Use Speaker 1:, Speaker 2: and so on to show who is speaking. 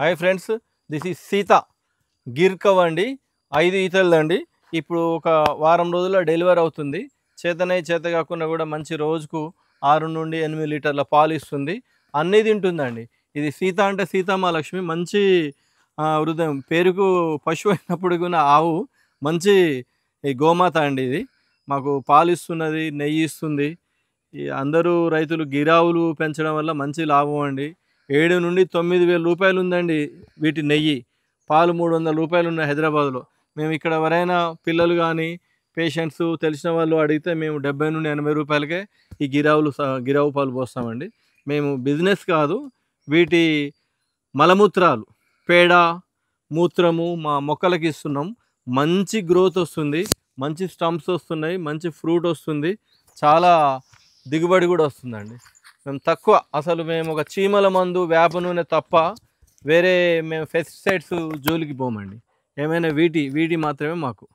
Speaker 1: hi friends this is సీత గిర్కవ్ అండి ఐదు ఈతలదండి ఇప్పుడు ఒక వారం రోజుల్లో డెలివరీ అవుతుంది చేతనే చేత కాకుండా కూడా మంచి రోజుకు ఆరు నుండి ఎనిమిది లీటర్ల పాలు ఇస్తుంది అన్నీ తింటుందండి ఇది సీత అంటే సీతామహాలక్ష్మి మంచి హృదయం పేరుకు పశువు అయినప్పుడు కూడా ఆవు మంచి గోమాత అండి ఇది మాకు పాలు ఇస్తున్నది నెయ్యి ఇస్తుంది అందరూ రైతులు గిరావులు పెంచడం వల్ల మంచి లాభం అండి ఏడు నుండి తొమ్మిది వేల రూపాయలు ఉందండి వీటి నెయ్యి పాలు మూడు వందల రూపాయలు ఉన్నాయి హైదరాబాద్లో మేము ఇక్కడ ఎవరైనా పిల్లలు కానీ పేషెంట్స్ తెలిసిన వాళ్ళు అడిగితే మేము డెబ్బై నుండి ఎనభై రూపాయలకే ఈ గిరావులు గిరావు పాలు పోస్తామండి మేము బిజినెస్ కాదు వీటి మలమూత్రాలు పేడ మూత్రము మా మొక్కలకి ఇస్తున్నాం మంచి గ్రోత్ వస్తుంది మంచి స్టంప్స్ వస్తున్నాయి మంచి ఫ్రూట్ వస్తుంది చాలా దిగుబడి కూడా వస్తుందండి మేము తక్కువ అసలు మేము ఒక చీమల మందు వేప నూనె తప్ప వేరే మేము పెస్టిసైడ్స్ జోలికి పోమండి ఏమైనా వీటి వీటి మాత్రమే మాకు